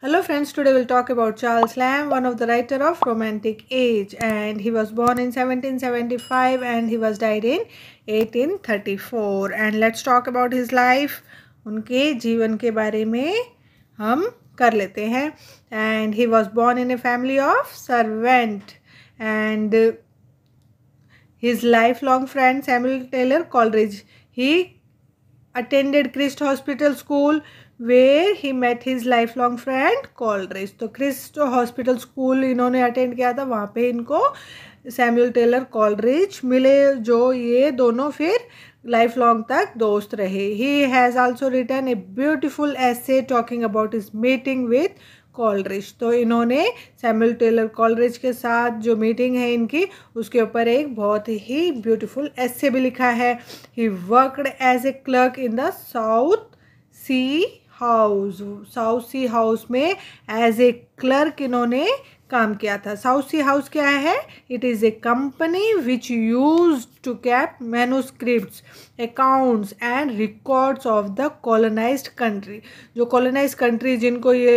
Hello friends, today we'll talk about Charles Lamb, one of the writer of Romantic Age and he was born in 1775 and he was died in 1834 and let's talk about his life, unke jeevan ke bare mein hum kar lete hain and he was born in a family of servant and his lifelong friend Samuel Taylor Coleridge He attended Christ Hospital School where he met his lifelong friend Coleridge. to Christ Hospital School inhone attend kiya tha wahan pe inko Samuel Taylor Coleridge मिले जो ये दोनों फिर life long तक दोस्त रहे he has also return a beautiful essay talking about is meeting with Coleridge तो इन्होंने सैमुअल टेलर कॉलरेज के साथ जो मीटिंग है इनकी उसके ऊपर एक बहुत ही ब्यूटीफुल एस्से भी लिखा है he worked as a clerk in the South Sea House South Sea House में एज ए क्लर्क इन्होंने काम किया था साउथ सी हाउस क्या है it is a company which use to keep manuscript accounts and records of the colonise country जो colonise country जिनको ये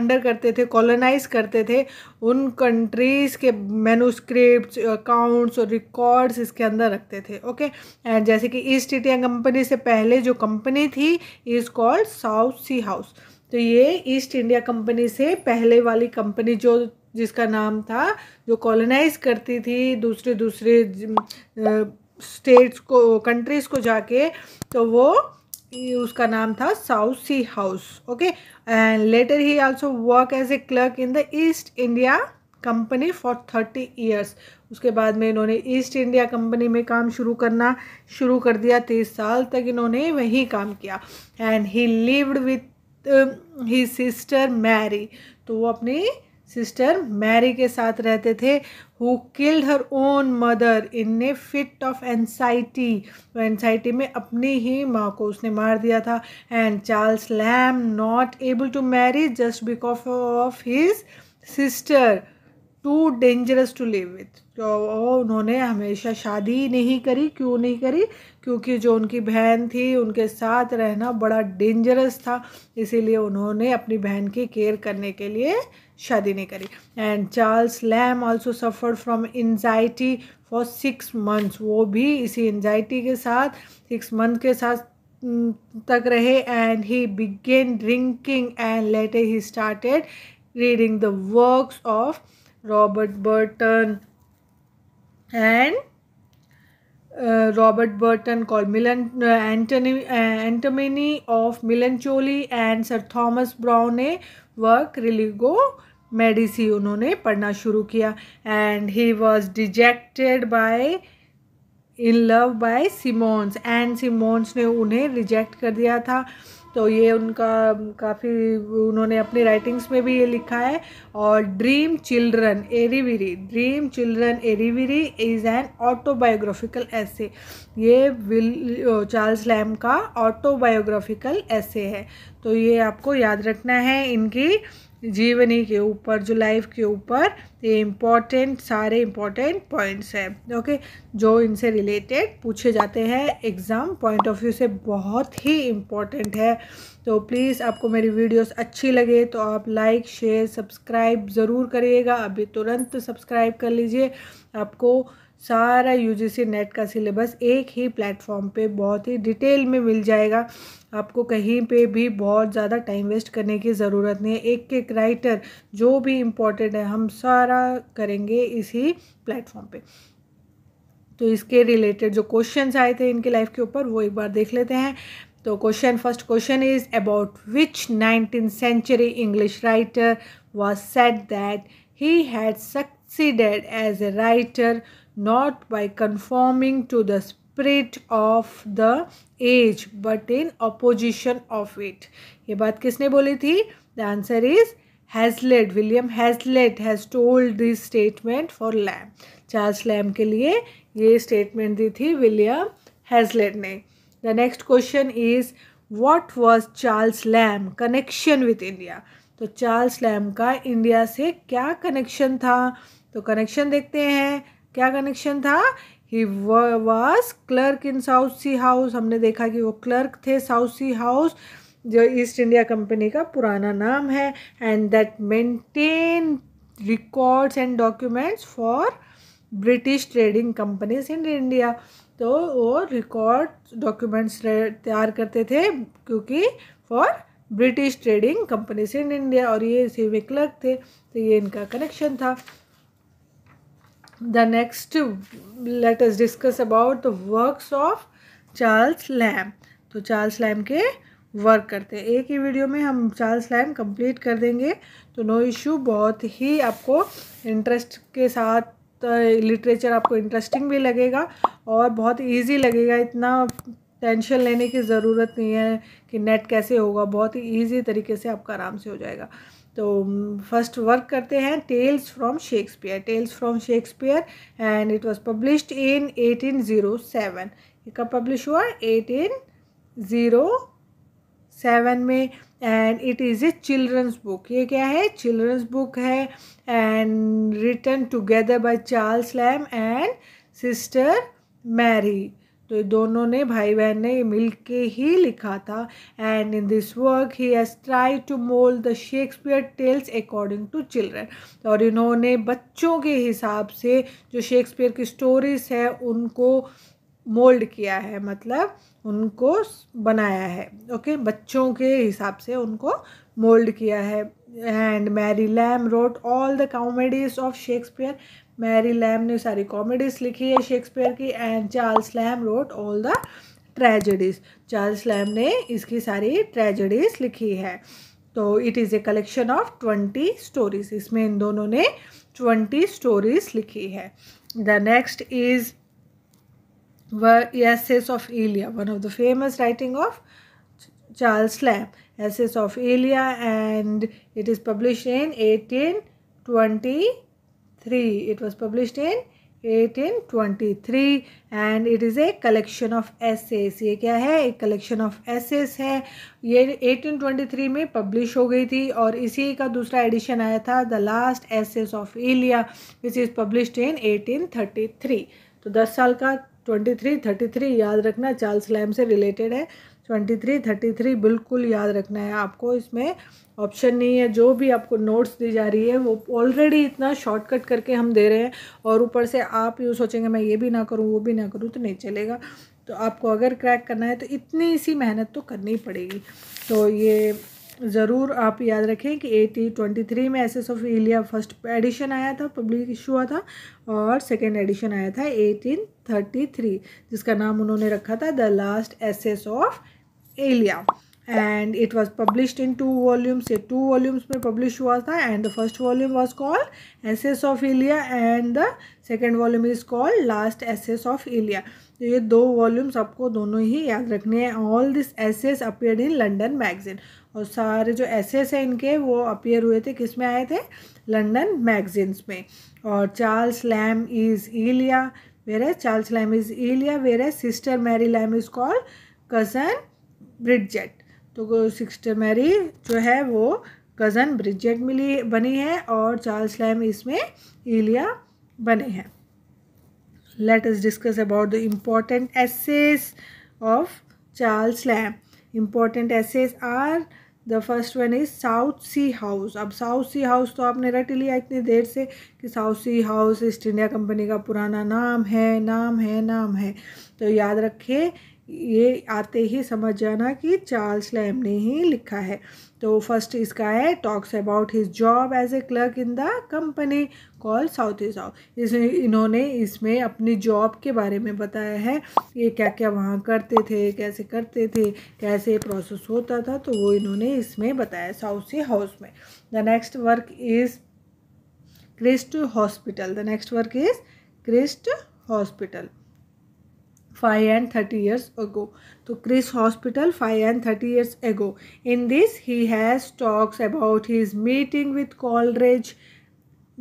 अंडर करते थे कॉलोनाइज करते थे उन कंट्रीज़ के मैनुस्क्रिप्ट अकाउंट्स और रिकॉर्ड्स इसके अंदर रखते थे ओके okay? एंड जैसे कि ईस्ट इंडिया कंपनी से पहले जो कंपनी थी is called South Sea House तो ये ईस्ट इंडिया कंपनी से पहले वाली कंपनी जो जिसका नाम था जो कॉलोनाइज करती थी दूसरे दूसरे स्टेट्स को कंट्रीज़ को जाके तो वो उसका नाम था South Sea House okay and later he also work as a clerk in the East India Company for thirty years उसके बाद में इन्होंने ईस्ट इंडिया कंपनी में काम शुरू करना शुरू कर दिया तीस साल तक इन्होंने वही काम किया and he lived with he sister Mary तो वो अपनी सिस्टर मैरी के साथ रहते थे who killed her own mother in a fit of anxiety तो एनसाइटी में अपनी ही माँ को उसने मार दिया था and Charles Lamb not able to marry just because of his sister too dangerous to live with तो उन्होंने हमेशा शादी नहीं करी क्यों नहीं करी क्योंकि जो उनकी बहन थी उनके साथ रहना बड़ा डेंजरस था इसीलिए उन्होंने अपनी बहन की केयर करने के लिए शादी नहीं करी and Charles Lamb also suffer from anxiety for six months वो भी इसी एनजाइटी के साथ सिक्स मंथ के साथ तक रहे and he began drinking and later he started reading the works of Robert Burton and Robert Burton call Milan anatomy anatomy of melancholy and sir Thomas Browne ने work Religio Medici उन्होंने पढ़ना शुरू किया and he was dejected by in love by Simmons and Simmons ने उन्हें reject कर दिया था तो ये उनका काफ़ी उन्होंने अपनी राइटिंग्स में भी ये लिखा है और Dream Children A Reverie Dream Children A Reverie is an autobiographical essay ये विल चार्ल्स लैम का ऑटोबायोग्राफिकल ऐसे है तो ये आपको याद रखना है इनकी जीवनी के ऊपर जो लाइफ के ऊपर ये इम्पॉर्टेंट सारे इम्पॉर्टेंट पॉइंट्स हैं ओके जो इनसे रिलेटेड पूछे जाते हैं एग्ज़ाम पॉइंट ऑफ व्यू से बहुत ही इम्पॉर्टेंट है तो प्लीज़ आपको मेरी वीडियोस अच्छी लगे तो आप लाइक शेयर सब्सक्राइब ज़रूर करिएगा अभी तुरंत सब्सक्राइब कर लीजिए आपको सारा यूजीसी नेट का सिलेबस एक ही प्लेटफॉर्म पे बहुत ही डिटेल में मिल जाएगा आपको कहीं पे भी बहुत ज़्यादा टाइम वेस्ट करने की ज़रूरत नहीं है एक एक राइटर जो भी इम्पोर्टेंट है हम सारा करेंगे इसी प्लेटफॉर्म पे तो इसके रिलेटेड जो क्वेश्चंस आए थे इनके लाइफ के ऊपर वो एक बार देख लेते हैं तो question first question is about which nineteen century English writer was set that he had succeeded as a writer not by conforming to the spirit of the age but in opposition of it ये बात किसने बोली थी the answer is Hazlitt William Hazlitt has told this statement for Lamb Charles lamb के लिए ये statement दी थी विलियम हैजलेट ने the next question is what was Charles Lamb connection with India तो चार्ल्स लैम का इंडिया से क्या कनेक्शन था तो कनेक्शन देखते हैं क्या कनेक्शन था he was clerk in South Sea House हमने देखा कि वो क्लर्क थे साउथ सी हाउस जो ईस्ट इंडिया कंपनी का पुराना नाम है and that maintain records and documents for British trading companies in India तो वो रिकॉर्ड डॉक्यूमेंट्स तैयार करते थे क्योंकि for British trading companies in India और ये सिविक क्लर्क थे तो ये इनका कनेक्शन था the next let us discuss about the works of Charles Lamb तो चार्ल्स लैम के वर्क करते हैं एक ही वीडियो में हम चार्ल्स लैम कंप्लीट कर देंगे तो नो इशू बहुत ही आपको इंटरेस्ट के साथ लिटरेचर आपको इंटरेस्टिंग भी लगेगा और बहुत इजी लगेगा इतना टेंशन लेने की ज़रूरत नहीं है कि नेट कैसे होगा बहुत ही ईजी तरीके से आपका आराम से हो जाएगा तो फर्स्ट um, वर्क करते हैं tales from Shakespeare tales from Shakespeare and it was published in 1807 ये कब पब्लिश हुआ 1807 में and it is a children's book ये क्या है चिल्ड्रंस बुक है and written together by Charles Lamb and sister Mary तो दोनों ने भाई बहन ने मिल के ही लिखा था and in this work he has try to mould the Shakespeare tales according to children और इन्होंने बच्चों के हिसाब से जो शेक्सपियर की स्टोरीज़ है उनको मोल्ड किया है मतलब उनको बनाया है ओके okay? बच्चों के हिसाब से उनको मोल्ड किया है and Mary Lamb wrote all the comedies of Shakespeare Mary Lamb ने सारी कॉमेडीज लिखी है शेक्सपियर की and Charles Lamb wrote all the tragedies Charles Lamb ने इसकी सारी ट्रेजडीज लिखी है तो it is a collection of twenty stories इसमें इन दोनों ने ट्वेंटी स्टोरीज लिखी है the next is essays of Elia one of the famous writing of Charles Lamb essays of Elia and it is publish in eighteen twenty 1823. It was published in 1823 and it is a collection of essays ये क्या है एक collection of essays है ये 1823 में publish हो गई थी और इसी का दूसरा edition आया था the last essays of Elia which is published in 1833 तो 10 साल का 23 33 याद रखना चार्ल्स लैम से related है ट्वेंटी थ्री थर्टी थ्री बिल्कुल याद रखना है आपको इसमें ऑप्शन नहीं है जो भी आपको नोट्स दी जा रही है वो ऑलरेडी इतना शॉर्टकट करके हम दे रहे हैं और ऊपर से आप यूँ सोचेंगे मैं ये भी ना करूँ वो भी ना करूँ तो नहीं चलेगा तो आपको अगर क्रैक करना है तो इतनी सी मेहनत तो करनी पड़ेगी तो ये ज़रूर आप याद रखें कि एटी ट्वेंटी थ्री में essays of India first edition आया था इशू हुआ था और सेकेंड एडिशन आया था एटीन थर्टी थ्री जिसका नाम उन्होंने रखा था the last essays of Elia and it was publish in two volumes ये टू वॉल्यूम्स में पब्लिश हुआ था and the first volume was called essays of Elia and the second volume is called last essays of Elia तो ये दो volumes आपको दोनों ही याद रखने हैं all this essays appear in London magazine और सारे जो एसेस हैं इनके वो अपियर हुए थे किस में आए थे लंडन मैगजीन्स में और Charles Lamb is Elia whereas Charles Lamb is Elia, whereas sister Mary Lamb is called cousin Bridget. तो सिस्टर मैरी जो है वो कज़न ब्रिजेट मिली बनी है और चार्ल्स लैम इसमें एलिया बने हैं let us discuss about the important essays of Charles Lamb important essays are the first one is South Sea House अब साउथ सी हाउस तो आपने रट लिया इतनी देर से कि South Sea House East India Company का पुराना नाम है नाम है नाम है तो याद रखें ये आते ही समझ जाना कि चार्ल्स लैम ने ही लिखा है तो फर्स्ट इसका है talks about his job as a clerk in the company call South is South इस इन्होंने इसमें अपनी जॉब के बारे में बताया है ये क्या क्या वहाँ करते थे कैसे करते थे कैसे प्रोसेस होता था तो वो इन्होंने इसमें बताया साउथ सी हाउस में the next work is Christ Hospital the next work is Christ Hospital five and thirty years ago तो Christ Hospital five and thirty years ago in this he has talks about his meeting with Coleridge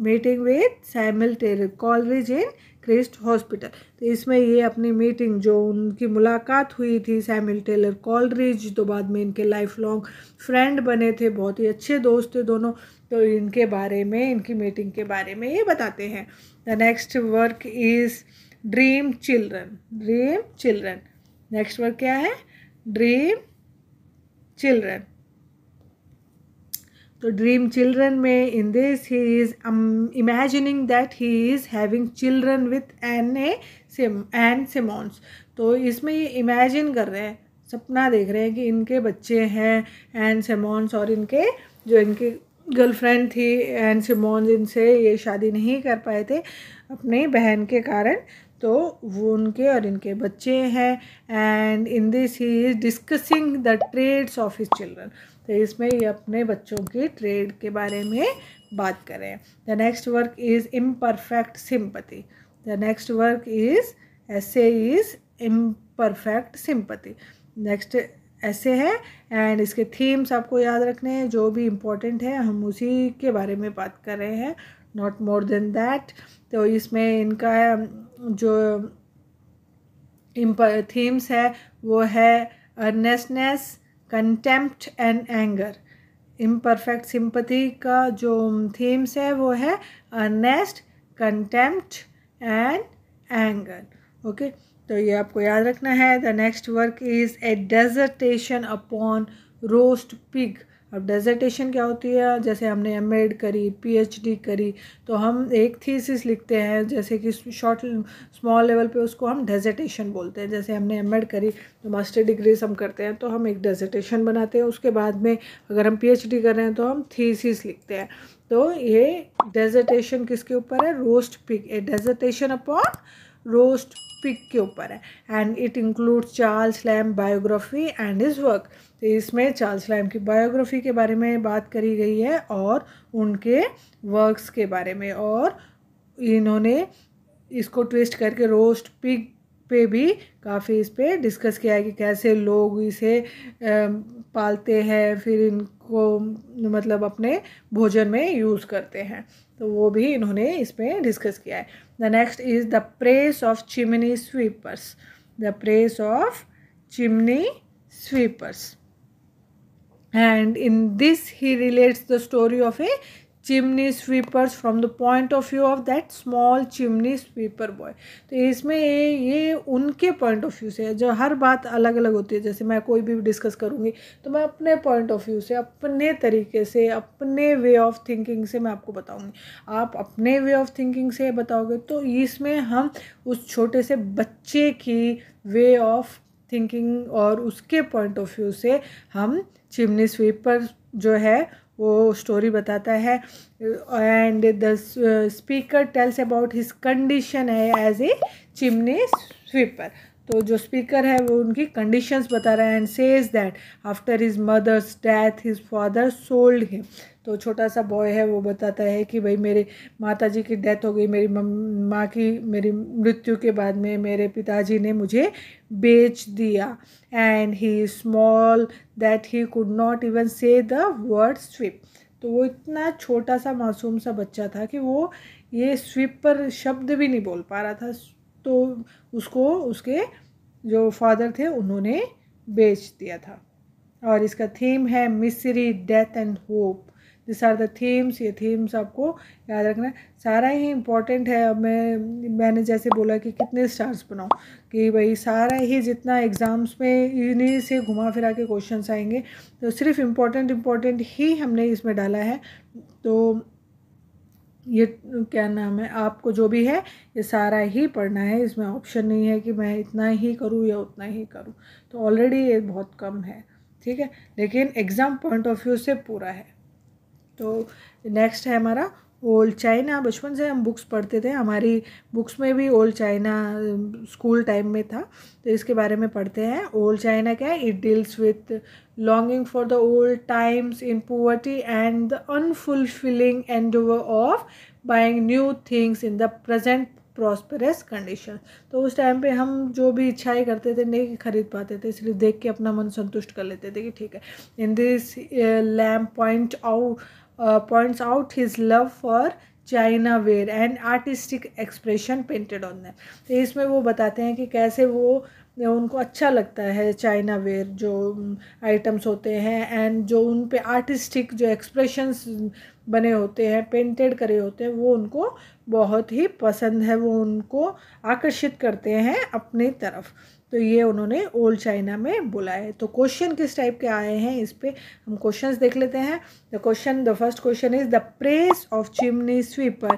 meeting with Samuel Coleridge in Christ Hospital तो इसमें ये अपनी meeting जो उनकी मुलाकात हुई थी सैमिल टेलर कॉलरिज तो बाद में इनके लाइफ लॉन्ग फ्रेंड बने थे बहुत ही अच्छे दोस्त थे दोनों तो इनके बारे में इनकी मीटिंग के बारे में ये बताते हैं the next work is Dream Children Dream Children next word क्या है ड्रीम चिल्ड्रन तो ड्रीम चिल्ड्रन में in this he is imagining that he is having children with Ann a Sim Ann Simmons तो इसमें ये इमेजिन कर रहे हैं सपना देख रहे हैं कि इनके बच्चे हैं एन सिमोन्स और इनके जो इनकी गर्लफ्रेंड थी एन सिमोन्स इनसे ये शादी नहीं कर पाए थे अपनी बहन के कारण तो वो उनके और इनके बच्चे हैं and in this he is discussing the trades of his children तो इसमें ये अपने बच्चों के ट्रेड के बारे में बात करें the next work is imperfect sympathy the next work is essay is imperfect sympathy next essay है एंड इसके थीम्स आपको याद रखने हैं जो भी इम्पोर्टेंट है हम उसी के बारे में बात कर रहे हैं नॉट मोर देन दैट तो इसमें इनका जो थीम्स है वो है earnestness contempt and anger imperfect sympathy का जो थीम्स है वो है earnest contempt and anger okay तो ये आपको याद रखना है the next work is a dissertation upon roast pig अब डेजर्टेशन क्या होती है जैसे हमने एम एड करी पीएचडी करी तो हम एक थीसिस लिखते हैं जैसे कि शॉर्ट स्मॉल लेवल पे उसको हम डेजर्टेशन बोलते हैं जैसे हमने एम एड करी तो मास्टर डिग्रीज हम करते हैं तो हम एक डेजर्टेशन बनाते हैं उसके बाद में अगर हम पीएचडी कर रहे हैं तो हम थीसिस लिखते हैं तो ये डेजर्टेशन किसके ऊपर है roast pig a dissertation upon roast pig के ऊपर है and it include Charles Lamb biography and his work तो इसमें चार्ल्स लैम की बायोग्राफी के बारे में बात करी गई है और उनके वर्क्स के बारे में और इन्होंने इसको ट्विस्ट करके रोस्ट पिक पे भी काफ़ी इस पर डिस्कस किया है कि कैसे लोग इसे पालते हैं फिर इनको मतलब अपने भोजन में यूज़ करते हैं तो वो भी इन्होंने इसमें डिस्कस किया है the next is the praise of chimney sweepers the praise of chimney sweepers and in this he relates the story of a chimney sweeper from the point of view of that small chimney sweeper boy तो इसमें ये ये उनके point of view से है जो हर बात अलग अलग होती है जैसे मैं कोई भी डिस्कस करूँगी तो मैं अपने पॉइंट ऑफ व्यू से अपने तरीके से अपने वे ऑफ थिंकिंग से मैं आपको बताऊँगी आप अपने वे ऑफ थिंकिंग से बताओगे तो इसमें हम उस छोटे से बच्चे की वे ऑफ थिंकिंग और उसके पॉइंट ऑफ व्यू से हम चिमनी स्वीपर जो है वो स्टोरी बताता है and the speaker tells about his condition है एज ए चिमनी स्वीपर तो जो स्पीकर है वो उनकी कंडीशंस बता रहा है and says that after his mother's death his father sold him तो छोटा सा बॉय है वो बताता है कि भाई मेरे माता जी की डेथ हो गई मेरी माँ की मेरी मृत्यु के बाद में मेरे पिताजी ने मुझे बेच दिया and he small that he could not even say the word sweep तो वो इतना छोटा सा मासूम सा बच्चा था कि वो ये स्विप पर शब्द भी नहीं बोल पा रहा था तो उसको उसके जो फादर थे उन्होंने बेच दिया था और इसका थीम है misery death and hope this are the themes ये थीम्स आपको याद रखना सारा ही इम्पोर्टेंट है अब मैं मैंने जैसे बोला कि कितने स्टार्स बनाऊँ कि भाई सारा ही जितना एग्ज़ाम्स में इन्हीं से घुमा फिरा के क्वेश्चंस आएंगे तो सिर्फ इम्पोर्टेंट इम्पॉर्टेंट ही हमने इसमें डाला है तो ये क्या नाम है आपको जो भी है ये सारा ही पढ़ना है इसमें ऑप्शन नहीं है कि मैं इतना ही करूँ या उतना ही करूँ तो ऑलरेडी ये बहुत कम है ठीक है लेकिन एग्ज़ाम पॉइंट ऑफ व्यू से पूरा है तो नेक्स्ट है हमारा ओल्ड चाइना बचपन से हम बुक्स पढ़ते थे हमारी बुक्स में भी ओल्ड चाइना स्कूल टाइम में था तो इसके बारे में पढ़ते हैं ओल्ड चाइना क्या है it deals with longing for the old times in poverty and the unfulfilling end of buying new things in the present prosperous condition तो उस टाइम पे हम जो भी इच्छाएं करते थे नहीं खरीद पाते थे इसलिए देख के अपना मन संतुष्ट कर लेते थे कि ठीक है in this Lamb point out Uh, points out his love for china ware and artistic expression painted on them तो इसमें वो बताते हैं कि कैसे वो उनको अच्छा लगता है चाइना वेयर जो आइटम्स होते हैं एंड जो उन पर आर्टिस्टिक जो एक्सप्रेशंस बने होते हैं पेंटेड करे होते हैं वो उनको बहुत ही पसंद है वो उनको आकर्षित करते हैं अपनी तरफ तो ये उन्होंने ओल्ड चाइना में बोला है तो क्वेश्चन किस टाइप के आए हैं इस पर हम क्वेश्चंस देख लेते हैं the question the first question is the praise of chimney sweeper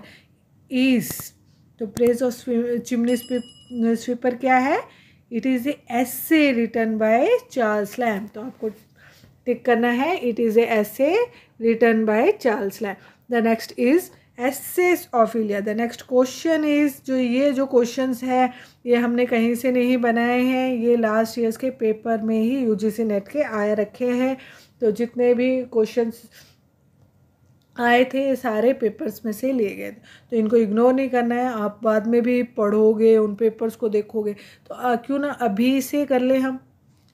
is तो प्रेस ऑफ चिमनी स्वीपर क्या है it is a essay written by Charles Lamb तो आपको टिक करना है it is a essay written by Charles Lamb the next is essays of Elia the next question is जो ये जो क्वेश्चंस है ये हमने कहीं से नहीं बनाए हैं ये लास्ट ईयर्स के पेपर में ही यूजीसी नेट के आए रखे हैं तो जितने भी क्वेश्चंस आए थे ये सारे पेपर्स में से लिए गए थे तो इनको इग्नोर नहीं करना है आप बाद में भी पढ़ोगे उन पेपर्स को देखोगे तो क्यों ना अभी से कर ले हम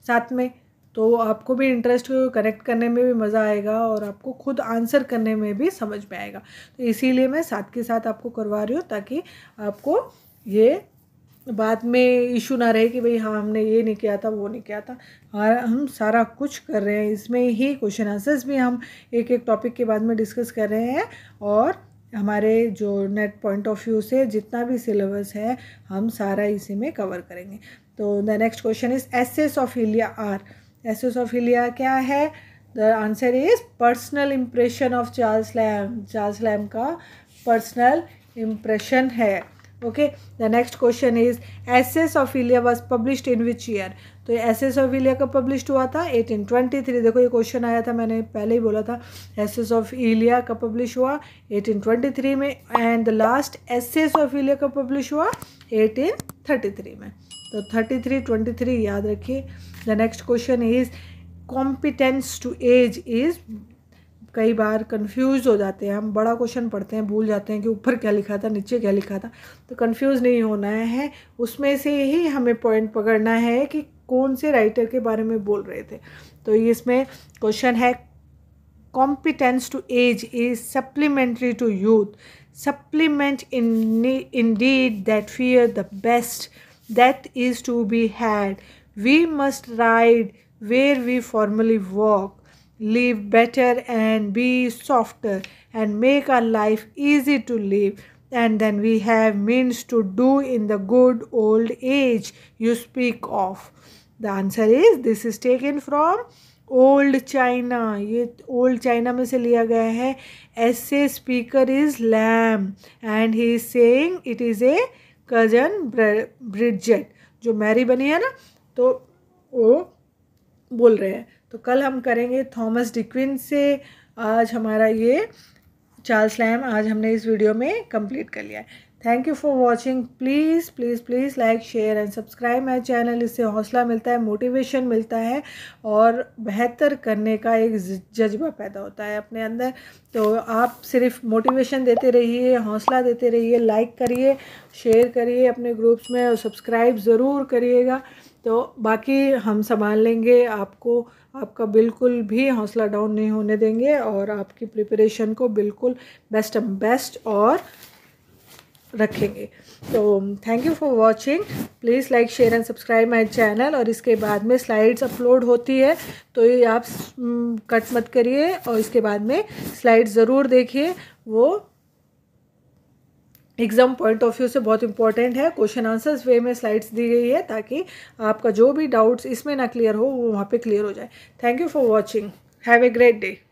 साथ में तो आपको भी इंटरेस्ट कनेक्ट करने में भी मज़ा आएगा और आपको खुद आंसर करने में भी समझ में आएगा तो इसीलिए मैं साथ के साथ आपको करवा रही हूँ ताकि आपको ये बाद में इशू ना रहे कि भाई हाँ हमने ये नहीं किया था वो नहीं किया था और हम सारा कुछ कर रहे हैं इसमें ही क्वेश्चन आंसर्स भी हम एक एक टॉपिक के बाद में डिस्कस कर रहे हैं और हमारे जो नेट पॉइंट ऑफ व्यू से जितना भी सिलेबस है हम सारा इसी में कवर करेंगे तो the next question is essays of India or essays of Elia क्या है the answer is personal impression of Charles Lamb Charles Lamb का पर्सनल इम्प्रेशन है okay the next question is essays of Elia was published in which year तो essays of Elia का published हुआ था 1823 देखो ये क्वेश्चन आया था मैंने पहले ही बोला था एसेस ऑफ इलिया का पब्लिश हुआ 1823 में and the last essays of Elia का पब्लिश हुआ 1833 में तो थर्टी थ्री ट्वेंटी थ्री याद रखिए the next question is competence to age is कई बार कंफ्यूज हो जाते हैं हम बड़ा क्वेश्चन पढ़ते हैं भूल जाते हैं कि ऊपर क्या लिखा था नीचे क्या लिखा था तो कंफ्यूज नहीं होना है उसमें से ही हमें पॉइंट पकड़ना है कि कौन से राइटर के बारे में बोल रहे थे तो ये इसमें क्वेश्चन है competence to age is supplementary to youth supplement in indeed that fear the best that is to be had. We must ride where we formerly walk, live better and be softer, and make our life easy to live. And then we have means to do in the good old age you speak of. The answer is this is taken from old China. ये old China में से लिया गया है ऐसे speaker is Lamb and he is saying it is a. Cousin Bridget जो Mary बनी है ना तो वो बोल रहे हैं तो कल हम करेंगे थॉमस डिक्विन से आज हमारा ये चार्ल्स लैम आज हमने इस वीडियो में कंप्लीट कर लिया है thank you for watching please please please like share and subscribe my channel इससे हौसला मिलता है मोटिवेशन मिलता है और बेहतर करने का एक जज्बा पैदा होता है अपने अंदर तो आप सिर्फ मोटिवेशन देते रहिए हौसला देते रहिए लाइक करिए शेयर करिए अपने ग्रुप्स में और सब्सक्राइब ज़रूर करिएगा तो बाकी हम संभाल लेंगे आपको आपका बिल्कुल भी हौसला डाउन नहीं होने देंगे और आपकी प्रिपरेशन को बिल्कुल बेस्ट एंड बेस्ट और रखेंगे तो thank you for watching please like share and subscribe my channel और इसके बाद में स्लाइड्स अपलोड होती है तो ये आप कट हम्म, मत करिए और इसके बाद में स्लाइड्स ज़रूर देखिए वो एग्ज़ाम पॉइंट ऑफ व्यू से बहुत इंपॉर्टेंट है क्वेश्चन आंसर्स वे में स्लाइड्स दी गई है ताकि आपका जो भी डाउट्स इसमें ना क्लियर हो वो वहाँ पे क्लियर हो जाए thank you for watching have a great day